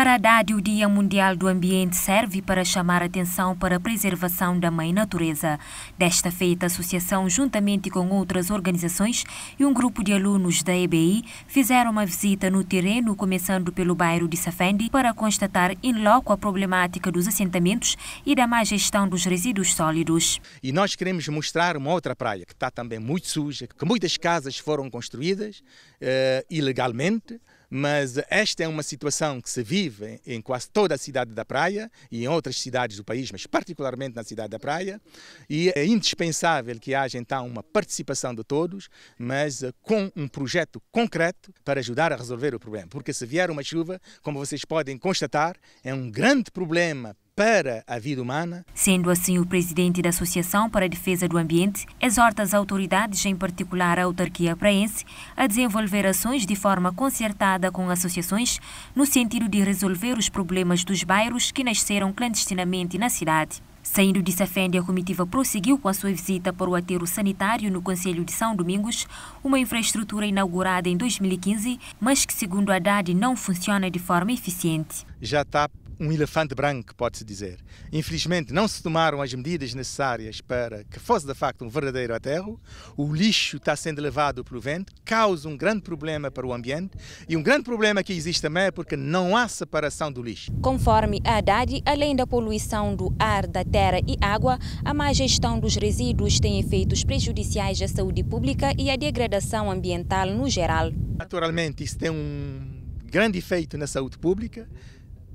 Para a DAD, o Dia Mundial do Ambiente serve para chamar atenção para a preservação da mãe natureza. Desta feita, a associação, juntamente com outras organizações e um grupo de alunos da EBI, fizeram uma visita no terreno, começando pelo bairro de Safendi, para constatar em loco a problemática dos assentamentos e da má gestão dos resíduos sólidos. E nós queremos mostrar uma outra praia que está também muito suja, que muitas casas foram construídas uh, ilegalmente, mas esta é uma situação que se vive em quase toda a cidade da Praia e em outras cidades do país, mas particularmente na cidade da Praia, e é indispensável que haja então uma participação de todos, mas eh, com um projeto concreto para ajudar a resolver o problema. Porque se vier uma chuva, como vocês podem constatar, é um grande problema para a vida humana. Sendo assim, o presidente da Associação para a Defesa do Ambiente exorta as autoridades, em particular a autarquia praense, a desenvolver ações de forma concertada com associações no sentido de resolver os problemas dos bairros que nasceram clandestinamente na cidade. Saindo de Safende, a comitiva prosseguiu com a sua visita para o aterro sanitário no Conselho de São Domingos, uma infraestrutura inaugurada em 2015, mas que, segundo a DAD, não funciona de forma eficiente. Já está um elefante branco, pode-se dizer. Infelizmente, não se tomaram as medidas necessárias para que fosse de facto um verdadeiro aterro. O lixo está sendo levado pelo vento, causa um grande problema para o ambiente e um grande problema que existe também é porque não há separação do lixo. Conforme a Haddad, além da poluição do ar, da terra e água, a má gestão dos resíduos tem efeitos prejudiciais à saúde pública e à degradação ambiental no geral. Naturalmente, isso tem um grande efeito na saúde pública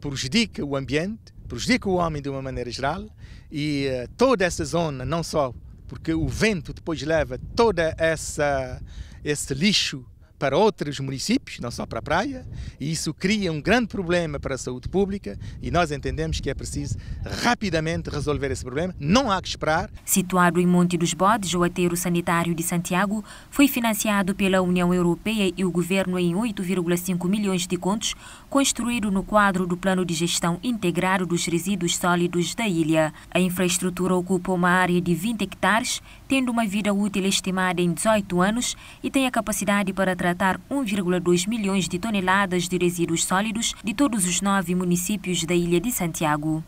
prejudica o ambiente, prejudica o homem de uma maneira geral e uh, toda essa zona, não só porque o vento depois leva toda essa esse lixo para outros municípios, não só para a praia, e isso cria um grande problema para a saúde pública e nós entendemos que é preciso rapidamente resolver esse problema, não há que esperar. Situado em Monte dos Bodes, o aterro sanitário de Santiago foi financiado pela União Europeia e o governo em 8,5 milhões de contos, construído no quadro do Plano de Gestão Integrado dos Resíduos Sólidos da ilha. A infraestrutura ocupa uma área de 20 hectares, tendo uma vida útil estimada em 18 anos e tem a capacidade para tratar 1,2 milhões de toneladas de resíduos sólidos de todos os nove municípios da Ilha de Santiago.